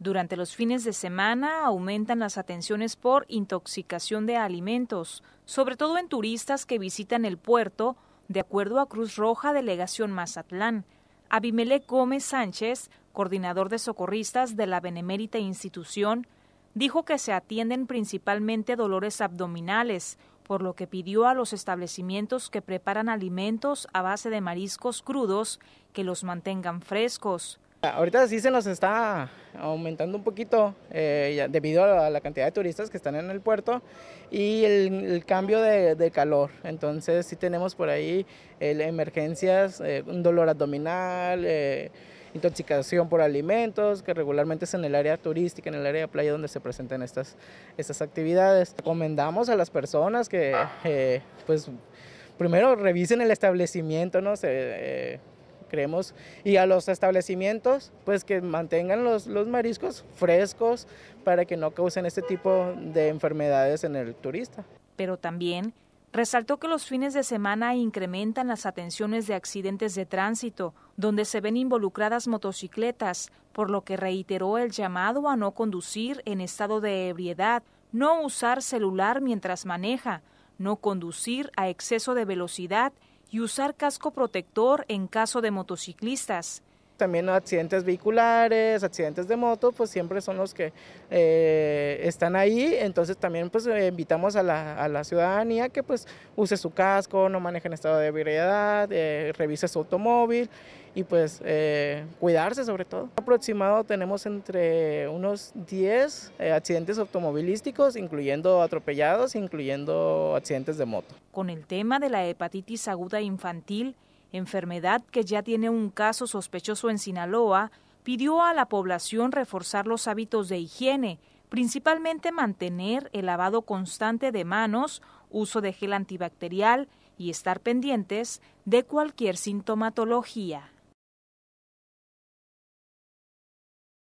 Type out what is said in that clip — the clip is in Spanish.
Durante los fines de semana aumentan las atenciones por intoxicación de alimentos, sobre todo en turistas que visitan el puerto, de acuerdo a Cruz Roja Delegación Mazatlán. Abimele Gómez Sánchez, coordinador de socorristas de la benemérita institución, dijo que se atienden principalmente dolores abdominales, por lo que pidió a los establecimientos que preparan alimentos a base de mariscos crudos que los mantengan frescos. Ahorita sí se nos está aumentando un poquito eh, debido a la cantidad de turistas que están en el puerto y el, cambio de, calor. Entonces si tenemos por ahí eh, emergencias, eh, un dolor abdominal, intoxicación por alimentos, que regularmente es en el área turística, en el área de playa donde se presentan estas, estas actividades. Recomendamos a las personas que pues primero revisen el establecimiento, ¿no? Se, creemos, y a los establecimientos, pues que mantengan los, los mariscos frescos para que no causen este tipo de enfermedades en el turista. Pero también resaltó que los fines de semana incrementan las atenciones de accidentes de tránsito, donde se ven involucradas motocicletas, por lo que reiteró el llamado a no conducir en estado de ebriedad, no usar celular mientras maneja, no conducir a exceso de velocidad y usar casco protector en caso de motociclistas también accidentes vehiculares, accidentes de moto, pues siempre son los que eh, están ahí, entonces también pues eh, invitamos a la, ciudadanía que pues use su casco, no maneje en estado de ebriedad, eh, revise su automóvil y pues cuidarse sobre todo. Aproximado tenemos entre unos 10 accidentes automovilísticos, incluyendo atropellados, incluyendo accidentes de moto. Con el tema de la hepatitis aguda infantil, enfermedad que ya tiene un caso sospechoso en Sinaloa, pidió a la población reforzar los hábitos de higiene, principalmente mantener el lavado constante de manos, uso de gel antibacterial y estar pendientes de cualquier sintomatología.